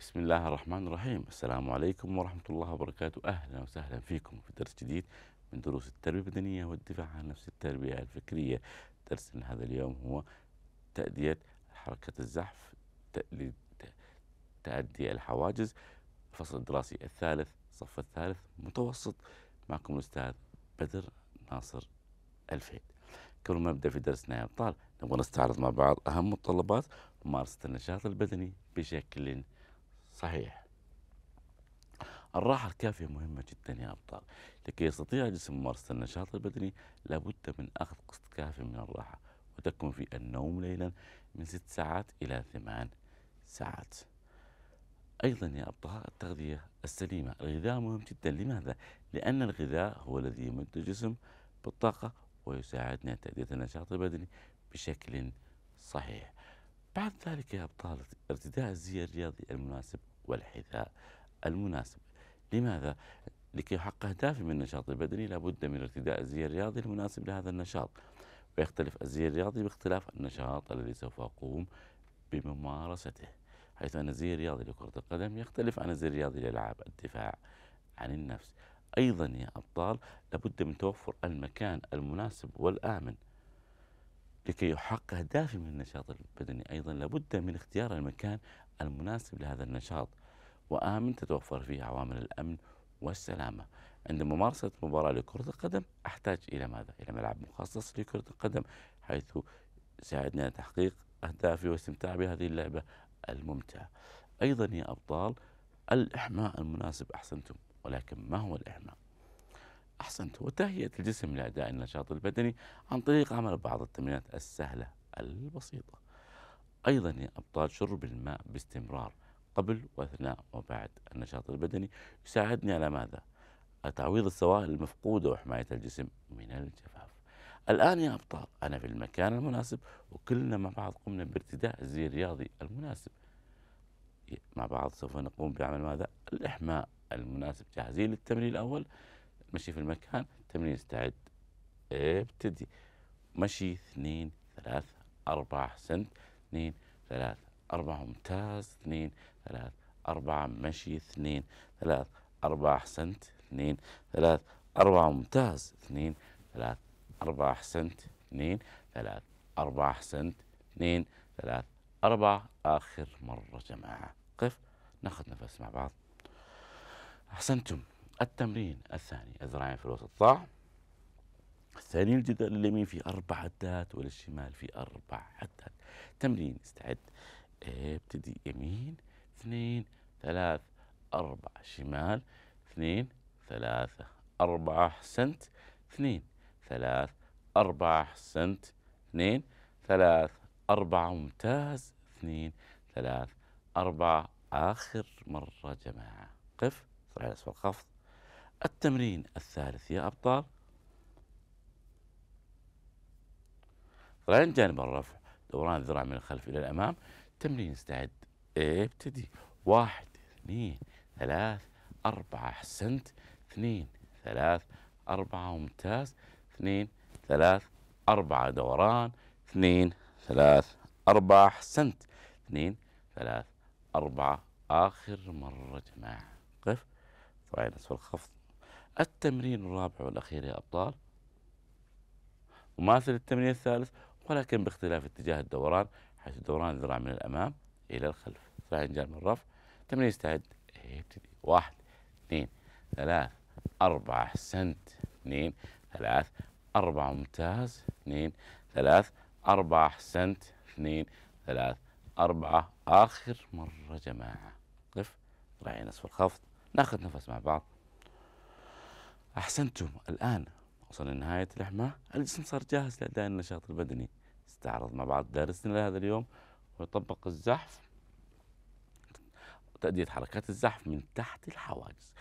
بسم الله الرحمن الرحيم السلام عليكم ورحمة الله وبركاته أهلا وسهلا فيكم في درس جديد من دروس التربية البدنية والدفاع عن نفس التربية الفكرية درسنا هذا اليوم هو تأدية حركة الزحف تأدي الحواجز الفصل الدراسي الثالث الصف الثالث متوسط معكم الأستاذ بدر ناصر الفيد قبل ما نبدأ في درسنا يا أبطال نبغى نستعرض مع بعض أهم متطلبات ممارسة النشاط البدني بشكل صحيح الراحة الكافية مهمة جدا يا أبطال لكي يستطيع الجسم ممارسة النشاط البدني لابد من أخذ قسط كافي من الراحة وتكمن في النوم ليلا من ست ساعات إلى ثمان ساعات أيضا يا أبطال التغذية السليمة الغذاء مهم جدا لماذا؟ لأن الغذاء هو الذي يمد الجسم بالطاقة ويساعدنا تأدية النشاط البدني بشكل صحيح بعد ذلك يا أبطال ارتداء الزي الرياضي المناسب والحذاء المناسب لماذا؟ لكي يحقق أهدافي من النشاط البدني لابد من ارتداء الزي الرياضي المناسب لهذا النشاط ويختلف الزي الرياضي باختلاف النشاط الذي سوف أقوم بممارسته حيث أن الزي الرياضي لكرة القدم يختلف عن الزي الرياضي للألعاب الدفاع عن النفس أيضا يا أبطال لابد من توفر المكان المناسب والآمن لكي يحقق أهدافي من النشاط البدني أيضا لابد من اختيار المكان المناسب لهذا النشاط وآمن تتوفر فيه عوامل الأمن والسلامة عند ممارسة مباراة لكرة القدم أحتاج إلى ماذا؟ إلى ملعب مخصص لكرة القدم حيث ساعدنا تحقيق أهدافي واستمتاع بهذه اللعبة الممتعة أيضا يا أبطال الإحماء المناسب أحسنتم ولكن ما هو الإحماء؟ أحسنت وتهيئة الجسم لأداء النشاط البدني عن طريق عمل بعض التمرينات السهلة البسيطة أيضا يا أبطال شرب الماء باستمرار قبل واثناء وبعد النشاط البدني يساعدني على ماذا؟ تعويض السوائل المفقودة وحماية الجسم من الجفاف الآن يا أبطال أنا في المكان المناسب وكلنا مع بعض قمنا بارتداء الزي الرياضي المناسب مع بعض سوف نقوم بعمل ماذا؟ الإحماء المناسب جاهزين للتمرين الأول مشي في المكان تمرين استعد ابتدي مشي اثنين ثلاثة أربعة حسنت اثنين ثلاثة أربعة ممتاز اثنين ثلاث أربعة مشي اثنين ثلاث أربعة أحسنت اثنين ثلاث أربعة ممتاز اثنين ثلاث أربعة أحسنت اثنين ثلاث أربعة أحسنت اثنين ثلاث أربعة آخر مرة جماعة قف ناخذ نفس مع بعض أحسنتم التمرين الثاني الذراعين في الوسط طاع الثاني الجدار اليمين في أربع عدات وللشمال في أربع عدات تمرين استعد ابتدي يمين اثنين ثلاث أربعة شمال اثنين ثلاثة أربعة أحسنت اثنين ثلاث أربعة أحسنت اثنين ثلاث أربعة ممتاز اثنين ثلاث أربعة آخر مرة جماعة قف على أسفل الخفض التمرين الثالث يا أبطال طلعين جانب الرفع دوران الذراع من الخلف إلى الأمام تمرين استعد ابتدي واحد اثنين ثلاث أربعة أحسنت اثنين ثلاث أربعة ممتاز اثنين ثلاث أربعة دوران اثنين ثلاث أربعة أحسنت اثنين ثلاث أربعة آخر مرة جماعة قف طبعا نصف الخفض التمرين الرابع والأخير يا أبطال مماثل التمرين الثالث ولكن باختلاف اتجاه الدوران حيث دوران الذراع من الأمام إلى الخلف لا ينجل من الرف تمرين يستعد يبتدي واحد اثنين ثلاث أربعة سنت اثنين ثلاث أربعة ممتاز اثنين ثلاث أربعة سنت اثنين ثلاث أربعة آخر مرة جماعة قف راعي نصف الخفض ناخذ نفس مع بعض أحسنتم الآن وصلنا لنهاية الحماة الجسم صار جاهز لأداء النشاط البدني استعرض مع بعض درسنا لهذا اليوم ويطبق الزحف وتأدية حركات الزحف من تحت الحواجز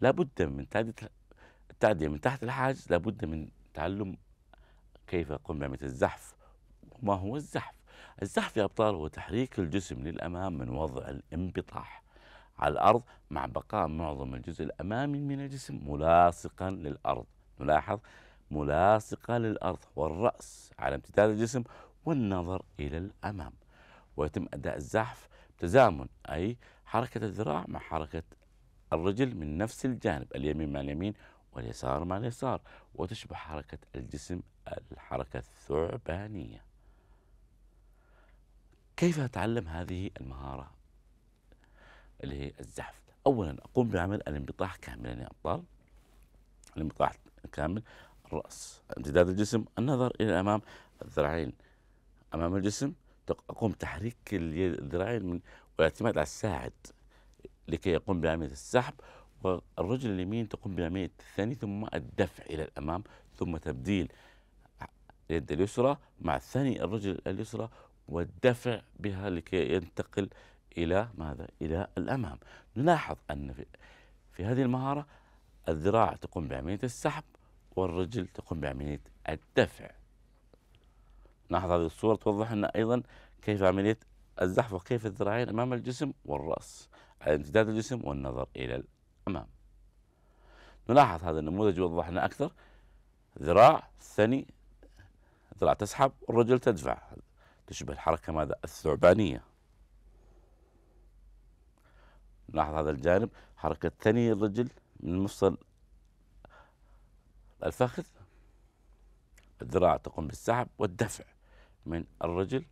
لابد من تأدية من تحت الحاجز لابد من تعلم كيف يقوم بعملية الزحف وما هو الزحف الزحف يا أبطال هو تحريك الجسم للأمام من وضع الانبطاح على الأرض مع بقاء معظم الجزء الأمامي من الجسم ملاصقا للأرض نلاحظ ملاصقة للأرض والرأس على امتداد الجسم والنظر إلى الأمام ويتم أداء الزحف بتزامن أي حركة الذراع مع حركة الرجل من نفس الجانب اليمين مع اليمين واليسار مع اليسار وتشبه حركة الجسم الحركة الثعبانية كيف أتعلم هذه المهارة اللي هي الزحف أولا أقوم بعمل الانبطاح كاملا يا أبطال الانبطاح كامل الرأس امتداد الجسم النظر إلى الأمام الذراعين أمام الجسم أقوم تحريك الذراعين من ويعتمد على الساعد لكي يقوم بعملية السحب والرجل اليمين تقوم بعملية الثاني ثم الدفع إلى الأمام ثم تبديل اليد اليسرى مع الثاني الرجل اليسرى والدفع بها لكي ينتقل إلى ماذا؟ إلى الأمام نلاحظ أن في, في هذه المهارة الذراع تقوم بعملية السحب والرجل تقوم بعملية الدفع نلاحظ هذه الصورة توضح لنا أيضا كيف عملية الزحف وكيف الذراعين أمام الجسم والرأس على امتداد الجسم والنظر إلى الأمام نلاحظ هذا النموذج يوضح لنا أكثر ذراع ثني ذراع تسحب والرجل تدفع تشبه الحركة ماذا الثعبانية نلاحظ هذا الجانب حركة ثني الرجل من مفصل الفخذ الذراع تقوم بالسحب والدفع من الرجل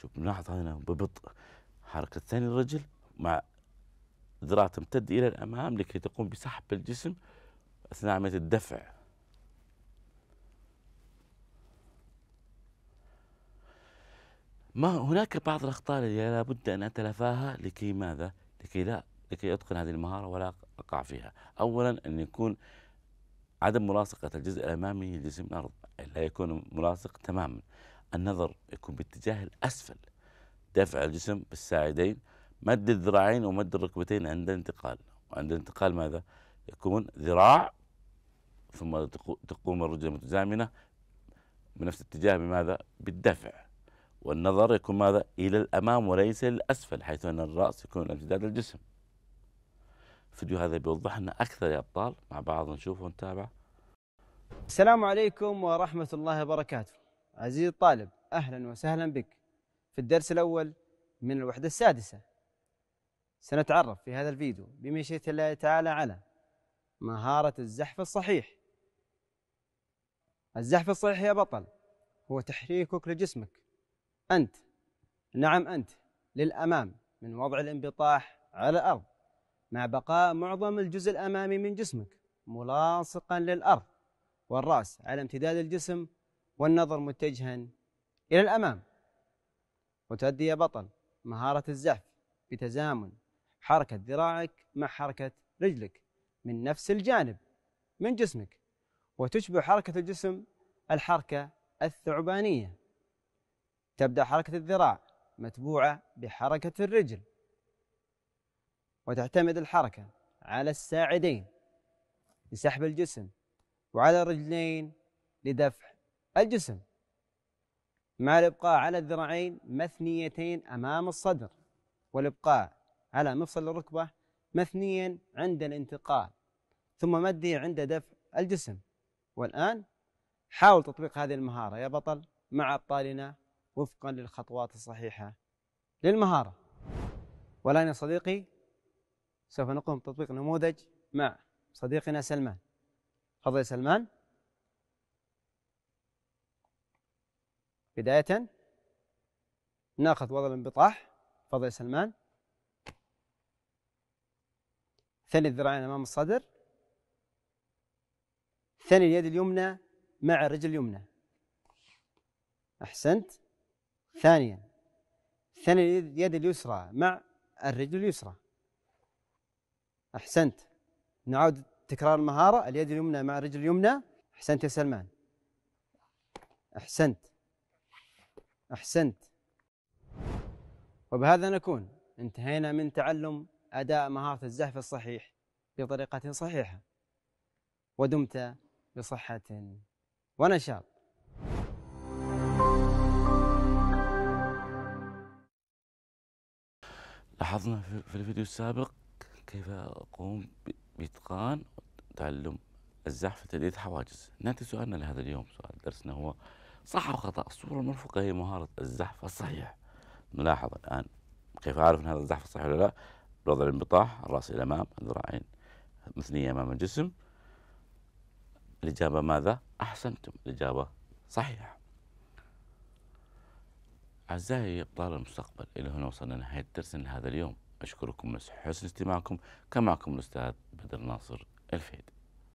شوف نلاحظ هنا ببطء حركة ثاني الرجل مع ذراع تمتد إلى الأمام لكي تقوم بسحب الجسم أثناء عملية الدفع ما هناك بعض الأخطاء التي لابد أن أتلافاها لكي ماذا؟ لكي لا لكي أتقن هذه المهارة ولا أقع فيها أولا أن يكون عدم ملاصقة الجزء الأمامي لجسم الأرض لا يكون ملاصق تماما النظر يكون باتجاه الأسفل دفع الجسم بالساعدين مد الذراعين ومد الركبتين عند الانتقال وعند الانتقال ماذا يكون ذراع ثم تقوم الرجل المتزامنة بنفس الاتجاه بماذا بالدفع والنظر يكون ماذا إلى الأمام وليس للأسفل حيث أن الرأس يكون امتداد الجسم الفيديو هذا بيوضح لنا أكثر يا أبطال مع بعض نشوف ونتابع السلام عليكم ورحمة الله وبركاته عزيزي الطالب أهلا وسهلا بك في الدرس الأول من الوحدة السادسة سنتعرف في هذا الفيديو بمشيئة الله تعالى على مهارة الزحف الصحيح الزحف الصحيح يا بطل هو تحريكك لجسمك أنت نعم أنت للأمام من وضع الانبطاح على الأرض مع بقاء معظم الجزء الأمامي من جسمك ملاصقا للأرض والرأس على امتداد الجسم والنظر متجها إلى الأمام وتؤدي يا بطل مهارة الزحف بتزامن حركة ذراعك مع حركة رجلك من نفس الجانب من جسمك وتشبه حركة الجسم الحركة الثعبانية تبدأ حركة الذراع متبوعة بحركة الرجل وتعتمد الحركة على الساعدين لسحب الجسم وعلى الرجلين لدفع الجسم مع الإبقاء على الذراعين مثنيتين أمام الصدر والإبقاء على مفصل الركبة مثنيا عند الانتقال ثم مدي عند دفع الجسم والآن حاول تطبيق هذه المهارة يا بطل مع أبطالنا وفقا للخطوات الصحيحة للمهارة والآن يا صديقي سوف نقوم بتطبيق نموذج مع صديقنا سلمان تفضل سلمان بداية ناخذ وضع الانبطاح فضل يا سلمان ثني الذراعين أمام الصدر ثني اليد اليمنى مع الرجل اليمنى أحسنت ثانيا ثني اليد اليسرى مع الرجل اليسرى أحسنت نعود تكرار المهارة اليد اليمنى مع الرجل اليمنى أحسنت يا سلمان أحسنت أحسنت وبهذا نكون انتهينا من تعلم أداء مهارة الزحف الصحيح بطريقة صحيحة ودمت بصحة ونشاط لاحظنا في الفيديو السابق كيف أقوم بإتقان تعلم الزحف وتليد حواجز نأتي سؤالنا لهذا اليوم سؤال درسنا هو صح او خطا الصورة المرفقة هي مهارة الزحف الصحيح نلاحظ الآن كيف أعرف أن هذا الزحف صحيح ولا لا بوضع الانبطاح الرأس إلى الأمام الذراعين مثنية أمام الجسم الإجابة ماذا أحسنتم الإجابة صحيحة أعزائي أبطال المستقبل إلى هنا وصلنا نهاية درسنا هذا اليوم أشكركم حسن استماعكم كان معكم الأستاذ بدر ناصر الفيدي